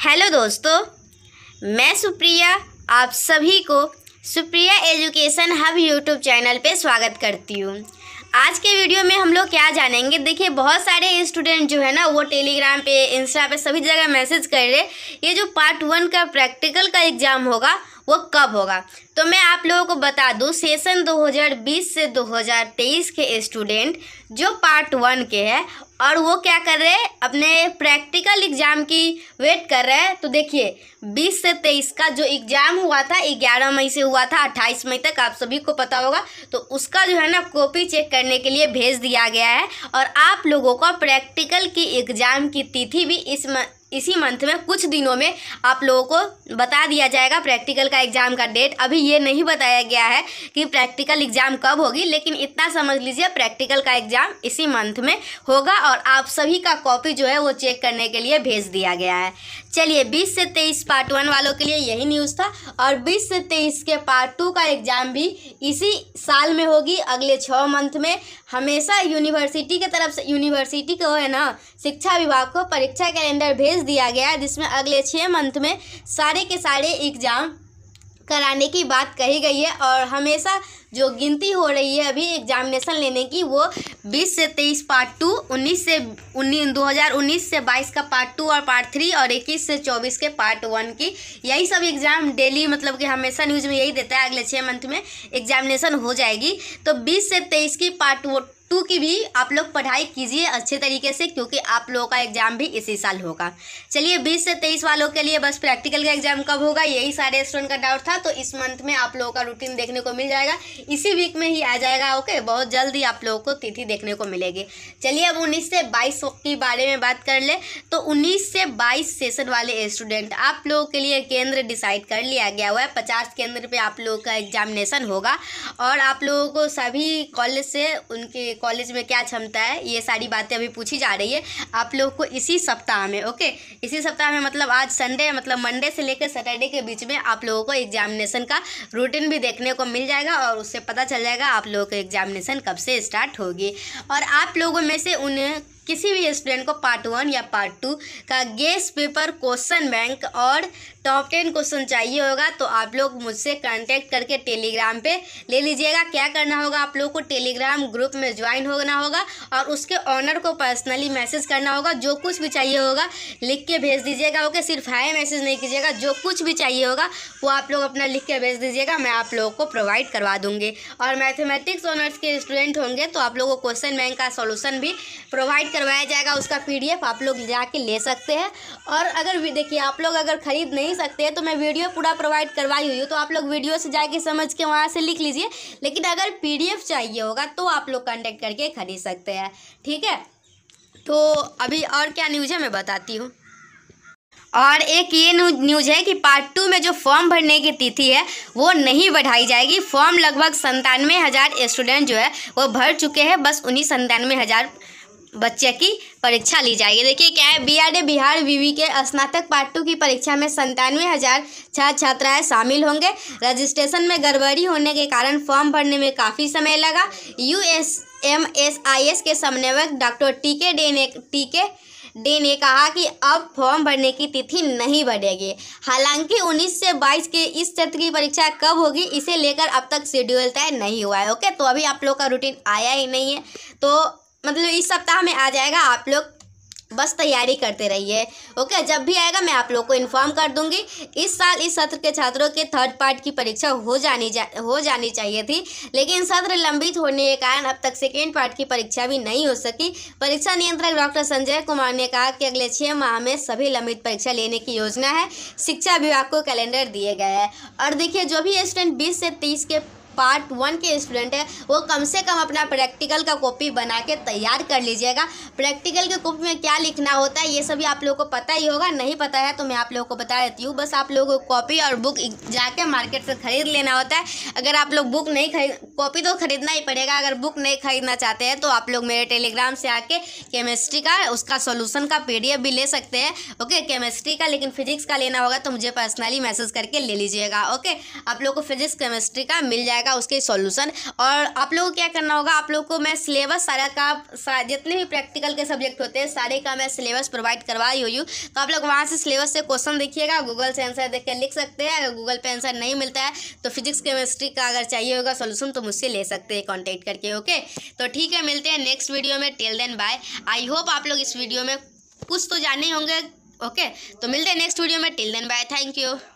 hello दोस्तों मैं सुप्रिया आप सभी को Supriya education hub YouTube channel पे स्वागत करती हूँ आज के वीडियो में हम लोग क्या जानेंगे देखिए बहुत सारे स्टूडेंट जो है ना वो टेलीग्राम पे इंस्टा पे सभी जगह मैसेज कर रहे ये जो पार्ट वन का प्रैक्टिकल का एग्ज़ाम होगा वो कब होगा तो मैं आप लोगों को बता दूँ सेशन 2020 से 2023 के स्टूडेंट जो पार्ट वन के हैं और वो क्या कर रहे हैं अपने प्रैक्टिकल एग्ज़ाम की वेट कर रहे हैं तो देखिए 20 से 23 का जो एग्ज़ाम हुआ था 11 मई से हुआ था 28 मई तक आप सभी को पता होगा तो उसका जो है ना कॉपी चेक करने के लिए भेज दिया गया है और आप लोगों का प्रैक्टिकल की एग्ज़ाम की तिथि भी इस म... इसी मंथ में कुछ दिनों में आप लोगों को बता दिया जाएगा प्रैक्टिकल का एग्ज़ाम का डेट अभी ये नहीं बताया गया है कि प्रैक्टिकल एग्ज़ाम कब होगी लेकिन इतना समझ लीजिए प्रैक्टिकल का एग्ज़ाम इसी मंथ में होगा और आप सभी का कॉपी जो है वो चेक करने के लिए भेज दिया गया है चलिए 20 से 23 पार्ट वन वालों के लिए यही न्यूज़ था और बीस से तेईस के पार्ट टू का एग्ज़ाम भी इसी साल में होगी अगले छः मंथ में हमेशा यूनिवर्सिटी की तरफ से यूनिवर्सिटी को है ना शिक्षा विभाग को परीक्षा कैलेंडर भेज नोटिस दिया गया है जिसमें अगले छः मंथ में सारे के सारे एग्ज़ाम कराने की बात कही गई है और हमेशा जो गिनती हो रही है अभी एग्जामिनेशन लेने की वो 20 से 23 पार्ट टू 19 से उन्नीस 2019 से 22 का पार्ट टू और पार्ट थ्री और 21 से 24 के पार्ट वन की यही सब एग्ज़ाम डेली मतलब कि हमेशा न्यूज़ में यही देता है अगले छः मंथ में एग्जामिनेशन हो जाएगी तो 20 से 23 की पार्ट टू की भी आप लोग पढ़ाई कीजिए अच्छे तरीके से क्योंकि आप लोगों का एग्जाम भी इसी साल होगा चलिए बीस से तेईस वालों के लिए बस प्रैक्टिकल का एग्जाम कब होगा यही सारे स्टूडेंट का डाउट था तो इस मंथ में आप लोगों का रूटीन देखने को मिल जाएगा इसी वीक में ही आ जाएगा ओके बहुत जल्दी आप लोगों को तिथि देखने को मिलेगी चलिए अब उन्नीस से बाईस के बारे में बात कर ले तो उन्नीस से बाईस सेशन वाले स्टूडेंट आप लोगों के लिए केंद्र डिसाइड कर लिया गया हुआ है पचास केंद्र पर आप लोगों का एग्जामिनेशन होगा और आप लोगों को सभी कॉलेज से उनके कॉलेज में क्या क्षमता है ये सारी बातें अभी पूछी जा रही है आप लोग को इसी सप्ताह में ओके इसी सप्ताह में मतलब आज संडे मतलब मंडे से लेकर सैटरडे के बीच में आप लोगों को एग्जामिनेशन का रूटीन भी देखने को मिल जाएगा और उससे पता चल जाएगा आप लोगों को एग्जामिनेशन कब से स्टार्ट होगी और आप लोगों में से उन किसी भी स्टूडेंट को पार्ट वन या पार्ट टू का गेस पेपर क्वेश्चन बैंक और टॉप टेन क्वेश्चन चाहिए होगा तो आप लोग मुझसे कांटेक्ट करके टेलीग्राम पे ले लीजिएगा क्या करना होगा आप लोग को टेलीग्राम ग्रुप में ज्वाइन होना होगा और उसके ऑनर को पर्सनली मैसेज करना होगा जो कुछ भी चाहिए होगा लिख के भेज दीजिएगा ओके सिर्फ हाई मैसेज नहीं कीजिएगा जो कुछ भी चाहिए होगा वो आप लोग अपना लिख के भेज दीजिएगा मैं आप लोगों को प्रोवाइड करवा दूँगी और मैथमेटिक्स ऑनर्स के स्टूडेंट होंगे तो आप लोगों को क्वेश्चन बैंक का सोल्यूशन भी प्रोवाइड करवाया जाएगा उसका पीडीएफ आप लोग जाके ले सकते हैं और अगर देखिए आप लोग अगर खरीद नहीं सकते तो मैं वीडियो पूरा प्रोवाइड करवाई हुई हूँ तो आप लोग वीडियो से जाके समझ के वहाँ से लिख लीजिए लेकिन अगर पी चाहिए होगा तो आप लोग कॉन्टेक्ट करके खरीद सकते हैं ठीक है तो अभी और क्या न्यूज़ है मैं बताती हूँ और एक ये न्यूज है कि पार्ट टू में जो फॉर्म भरने की तिथि है वो नहीं बढ़ाई जाएगी फॉर्म लगभग संतानवे हज़ार स्टूडेंट जो है वो भर चुके हैं बस उन्हीं संतानवे हज़ार बच्चे की परीक्षा ली जाएगी देखिए क्या है बीआरडी बिहार वीवी के स्नातक पार्ट टू की परीक्षा में संतानवे हज़ार छात्र छात्राएँ शामिल होंगे रजिस्ट्रेशन में गड़बड़ी होने के कारण फॉर्म भरने में काफ़ी समय लगा U S M S I S के समन्वयक डॉक्टर टी के डे ने टी के डे ने कहा कि अब फॉर्म भरने की तिथि नहीं बढ़ेगी हालांकि 19 से 22 के इस सत्र की परीक्षा कब होगी इसे लेकर अब तक शेड्यूल तय नहीं हुआ है ओके तो अभी आप लोग का रूटीन आया ही नहीं है तो मतलब इस सप्ताह में आ जाएगा आप लोग बस तैयारी करते रहिए ओके जब भी आएगा मैं आप लोग को इन्फॉर्म कर दूंगी इस साल इस सत्र के छात्रों के थर्ड पार्ट की परीक्षा हो जानी जा हो जानी चाहिए थी लेकिन सत्र लंबित होने के कारण अब तक सेकेंड पार्ट की परीक्षा भी नहीं हो सकी परीक्षा नियंत्रक डॉक्टर संजय कुमार ने कहा कि अगले छः माह में सभी लंबित परीक्षा लेने की योजना है शिक्षा विभाग को कैलेंडर दिए गए हैं और देखिए जो भी स्टूडेंट बीस से तीस के पार्ट वन के स्टूडेंट है वो कम से कम अपना प्रैक्टिकल का कॉपी बना के तैयार कर लीजिएगा प्रैक्टिकल के कॉपी में क्या लिखना होता है ये सभी आप लोगों को पता ही होगा नहीं पता है तो मैं आप लोगों को बता देती हूँ बस आप लोगों को कॉपी और बुक जाके मार्केट से खरीद लेना होता है अगर आप लोग बुक नहीं खरीद कॉपी तो खरीदना ही पड़ेगा अगर बुक नहीं खरीदना चाहते हैं तो आप लोग मेरे टेलीग्राम से आके केमिस्ट्री का उसका सोल्यूशन का पी भी ले सकते हैं ओके केमिस्ट्री का लेकिन फिजिक्स का लेना होगा तो मुझे पर्सनली मैसेज करके ले लीजिएगा ओके आप लोग को फिजिक्स केमिस्ट्री का मिल जाएगा जाएगा उसके सॉल्यूशन और आप लोगों को क्या करना होगा आप लोगों को मैं सिलेबस सारा का जितने भी प्रैक्टिकल के सब्जेक्ट होते हैं सारे का मैं सिलेबस प्रोवाइड करवा रही हूँ तो आप लोग वहाँ से सिलेबस से क्वेश्चन देखिएगा गूगल से आंसर देख कर लिख सकते हैं अगर गूगल पर आंसर नहीं मिलता है तो फिजिक्स केमिस्ट्री का अगर चाहिए होगा सोल्यूशन तो मुझसे ले सकते हैं कॉन्टेक्ट करके ओके तो ठीक है मिलते हैं नेक्स्ट वीडियो में till then bye I hope आप लोग इस वीडियो में कुछ तो जाने होंगे ओके तो मिलते हैं नेक्स्ट वीडियो में till then bye thank you